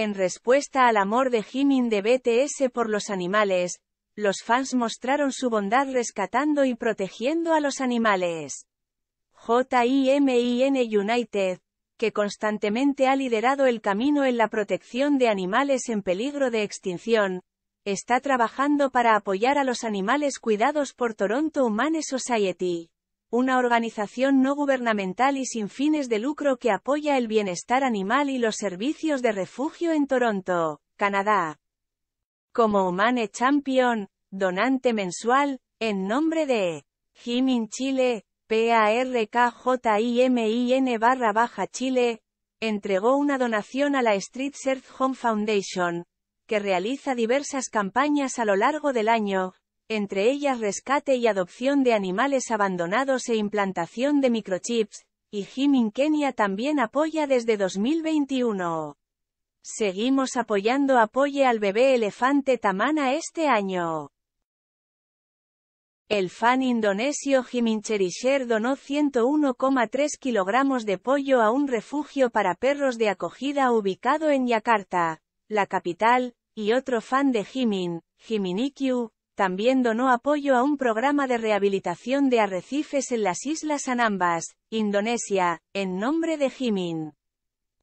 En respuesta al amor de Jimin de BTS por los animales, los fans mostraron su bondad rescatando y protegiendo a los animales. JIMIN United, que constantemente ha liderado el camino en la protección de animales en peligro de extinción, está trabajando para apoyar a los animales cuidados por Toronto Humane Society una organización no gubernamental y sin fines de lucro que apoya el bienestar animal y los servicios de refugio en Toronto, Canadá. Como Humane Champion, donante mensual, en nombre de Jimin Chile, PARKJIMIN barra baja Chile, entregó una donación a la Street Search Home Foundation, que realiza diversas campañas a lo largo del año, entre ellas rescate y adopción de animales abandonados e implantación de microchips, y Jimin Kenia también apoya desde 2021. Seguimos apoyando Apoye al bebé elefante Tamana este año. El fan indonesio Jimin Cherisher donó 101,3 kilogramos de pollo a un refugio para perros de acogida ubicado en Yakarta, la capital, y otro fan de Jimin, Jiminikyu, también donó apoyo a un programa de rehabilitación de arrecifes en las Islas Anambas, Indonesia, en nombre de Jimin.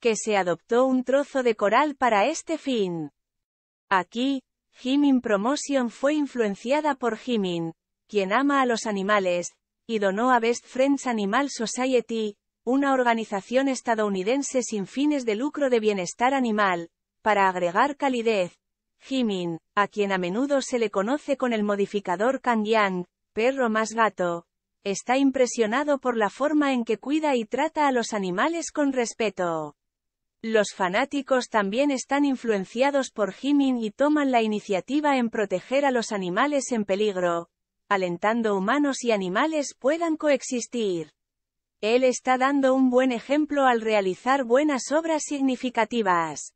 Que se adoptó un trozo de coral para este fin. Aquí, Jimin Promotion fue influenciada por Jimin, quien ama a los animales, y donó a Best Friends Animal Society, una organización estadounidense sin fines de lucro de bienestar animal, para agregar calidez, Jimin, a quien a menudo se le conoce con el modificador Yang, perro más gato, está impresionado por la forma en que cuida y trata a los animales con respeto. Los fanáticos también están influenciados por Jimin y toman la iniciativa en proteger a los animales en peligro, alentando humanos y animales puedan coexistir. Él está dando un buen ejemplo al realizar buenas obras significativas.